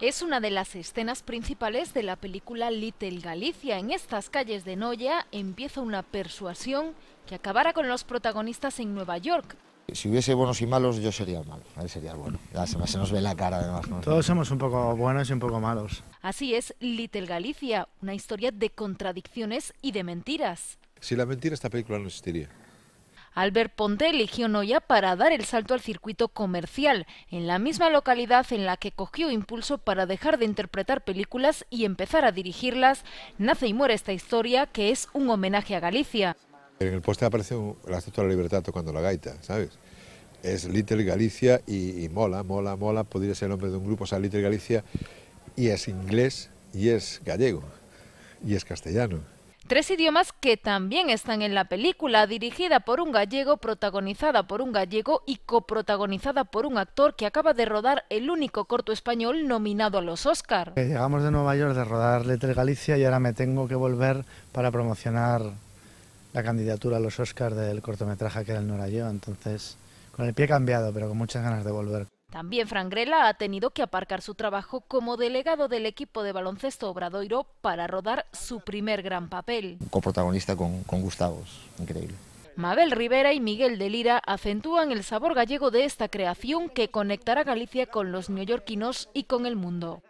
Es una de las escenas principales de la película Little Galicia. En estas calles de Noya empieza una persuasión que acabará con los protagonistas en Nueva York. Si hubiese buenos y malos, yo sería el malo, él sería el bueno. se, nos ve la cara además. Todos somos un poco buenos y un poco malos. Así es Little Galicia, una historia de contradicciones y de mentiras. Si la mentira esta película no existiría. Albert Ponte eligió Noya para dar el salto al circuito comercial, en la misma localidad en la que cogió impulso para dejar de interpretar películas y empezar a dirigirlas. Nace y muere esta historia, que es un homenaje a Galicia. En el poste aparece el acceso de la libertad tocando la gaita, ¿sabes? Es Little Galicia y, y mola, mola, mola, podría ser el nombre de un grupo, o sea, Little Galicia, y es inglés y es gallego y es castellano. Tres idiomas que también están en la película, dirigida por un gallego, protagonizada por un gallego y coprotagonizada por un actor que acaba de rodar el único corto español nominado a los Oscar. Llegamos de Nueva York de rodar Letter Galicia y ahora me tengo que volver para promocionar la candidatura a los Oscar del cortometraje que era el Nora Entonces, con el pie cambiado, pero con muchas ganas de volver. También Frangrela ha tenido que aparcar su trabajo como delegado del equipo de baloncesto Obradoiro para rodar su primer gran papel. Coprotagonista con, con Gustavos, increíble. Mabel Rivera y Miguel de Lira acentúan el sabor gallego de esta creación que conectará Galicia con los neoyorquinos y con el mundo.